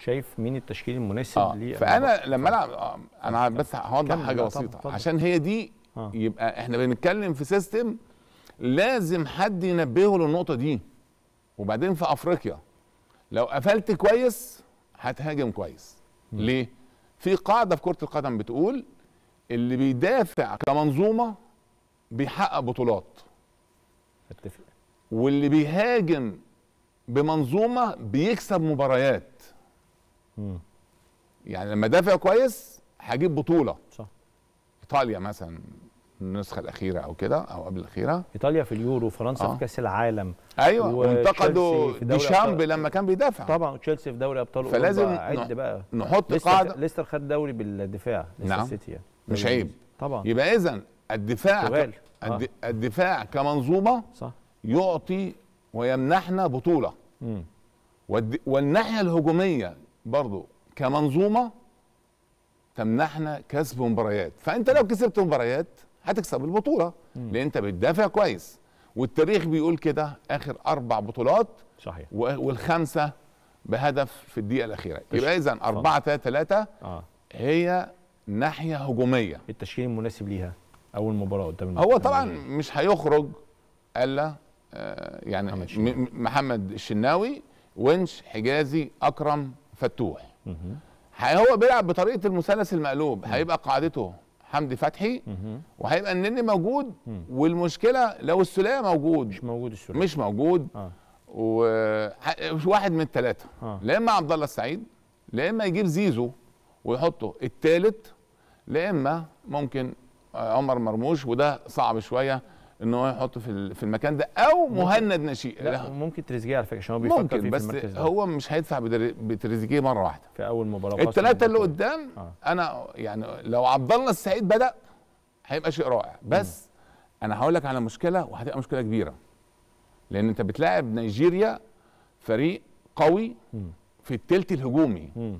شايف مين التشكيل المناسب آه. ليه فانا لما العب آه، انا بس هوضح حاجه آه، بسيطه طبعا. عشان هي دي آه. يبقى احنا بنتكلم في سيستم لازم حد ينبهه للنقطه دي وبعدين في افريقيا لو قفلت كويس هتهاجم كويس م. ليه في قاعده في كره القدم بتقول اللي بيدافع كمنظومه بيحقق بطولات اتفق واللي بيهاجم بمنظومه بيكسب مباريات مم. يعني لما دافع كويس هجيب بطوله صح ايطاليا مثلا النسخه الاخيره او كده او قبل الاخيره ايطاليا في اليورو فرنسا آه. في كاس العالم ايوه وانتقدوا ديشامب لما كان بيدافع طبعا تشيلسي في دوري ابطال اوروبا فلازم عد بقى نحط ليستر قاعده ليستر خد دوري بالدفاع نعم. سيتي يعني. مش عيب طبعا يبقى اذا الدفاع ك... الد... آه. الدفاع كمنظومه صح يعطي ويمنحنا بطوله والد... والناحيه الهجوميه برضو كمنظومه تمنحنا كسب مباريات فانت لو كسبت مباريات هتكسب البطوله لان انت بتدافع كويس والتاريخ بيقول كده اخر اربع بطولات صحيح والخمسه بهدف في الدقيقه الاخيره يبقى اذا أربعة ثلاثة آه. هي ناحيه هجوميه التشكيل المناسب ليها اول مباراه قدام هو طبعا مش هيخرج الا آه يعني محمد الشناوي ونش حجازي اكرم فتوح هو بيلعب بطريقه المثلث المقلوب هيبقى قاعدته حمدي فتحي وهيبقى النني موجود والمشكله لو السلية موجود مش موجود السلية مش موجود آه. واحد من الثلاثه آه. لا اما عبد الله السعيد لا اما يجيب زيزو ويحطه الثالث لا اما ممكن آه، عمر مرموش وده صعب شويه ان هو يحطه في في المكان ده او مهند نشيء لا, لا. ممكن تريزيجيه على فكره عشان هو بيفكر ممكن فيه بس في المركز ده. هو مش هيدفع بتريزيجيه مره واحده في اول مباراه الثلاثه اللي قدام آه. انا يعني لو عبد الله السعيد بدا هيبقى شيء رائع بس مم. انا هقول لك على مشكله وهتبقى مشكله كبيره لان انت بتلاعب نيجيريا فريق قوي مم. في الثلث الهجومي مم.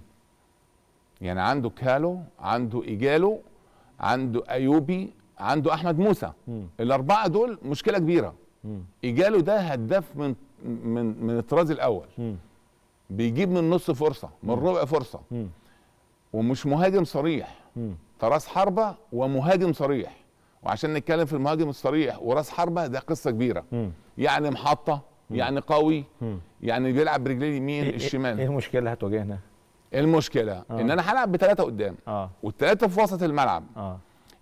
يعني عنده كالو عنده ايجالو عنده ايوبي عنده احمد موسى مم. الاربعه دول مشكله كبيره ايجالو ده هداف من من من الطراز الاول مم. بيجيب من نص فرصه من ربع فرصه مم. ومش مهاجم صريح فراس حربه ومهاجم صريح وعشان نتكلم في المهاجم الصريح وراس حربه ده قصه كبيره مم. يعني محطه مم. يعني قوي مم. يعني بيلعب برجليه اليمين إيه, إيه، الشمال ايه المشكله اللي هتواجهنا المشكله آه. ان انا هلعب بثلاثه قدام آه. والثلاثه في وسط الملعب آه.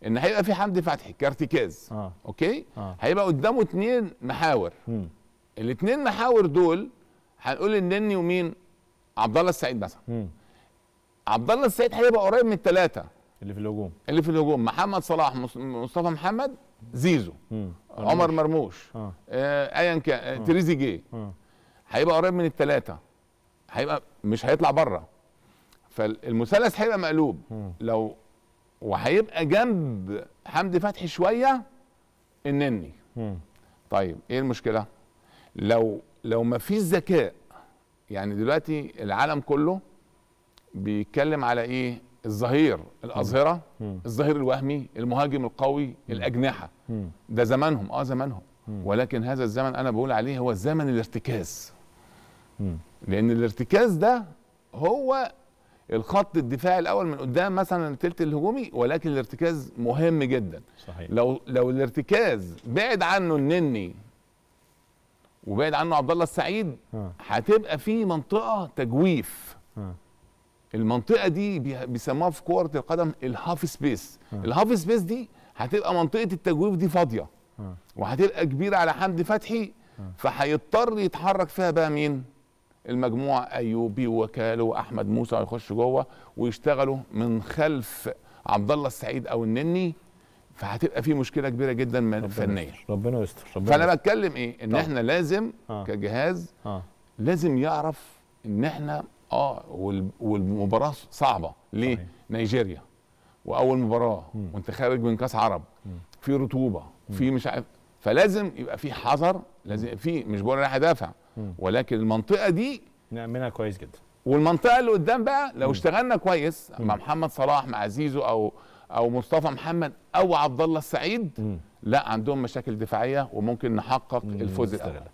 ان هيبقى في حمدي فتحي كارتكاز آه. اوكي آه. هيبقى قدامه اثنين محاور الاثنين محاور دول هنقول النني ومين عبد الله السعيد مثلا عبد الله السعيد هيبقى قريب من الثلاثه اللي في الهجوم اللي في الهجوم محمد صلاح مصطفى محمد زيزو مم. عمر مرموش ايا آه. آه ايا كان آه. تريزيجيه آه. هيبقى قريب من الثلاثه هيبقى مش هيطلع بره فالمثلث هيبقى مقلوب مم. لو وهيبقى جنب حمدي فتحي شويه النني طيب ايه المشكله لو لو ما فيش ذكاء يعني دلوقتي العالم كله بيتكلم على ايه الظهير الاظهره الظهير الوهمي المهاجم القوي الاجنحه ده زمانهم اه زمانهم ولكن هذا الزمن انا بقول عليه هو زمن الارتكاز لان الارتكاز ده هو الخط الدفاعي الاول من قدام مثلا الثلث الهجومي ولكن الارتكاز مهم جدا صحيح. لو لو الارتكاز بعد عنه النني وبعد عنه عبد الله السعيد هتبقى في منطقه تجويف ها. المنطقه دي بيسموها في كره القدم الهاف سبيس الهاف سبيس دي هتبقى منطقه التجويف دي فاضيه وهتبقى كبيره على حمدي فتحي فهيضطر يتحرك فيها بقى مين المجموعه ايوبي وكالو واحمد موسى يخش جوه ويشتغلوا من خلف عبد الله السعيد او النني فهتبقى في مشكله كبيره جدا من فنيه ربنا يستر ربنا فانا بتكلم ايه ان احنا لازم آه. كجهاز آه. لازم يعرف ان احنا اه والمباراه صعبه ليه صحيح. نيجيريا واول مباراه م. وانت خارج من كاس عرب م. في رطوبه م. في مش عارف فلازم يبقى في حذر لازم في مش بقول انا هدافع ولكن المنطقه دي نأمنها كويس جدا والمنطقه اللي قدام بقى لو اشتغلنا كويس مع محمد صلاح مع زيزو او او مصطفى محمد او عبد الله السعيد لا عندهم مشاكل دفاعيه وممكن نحقق الفوز الاول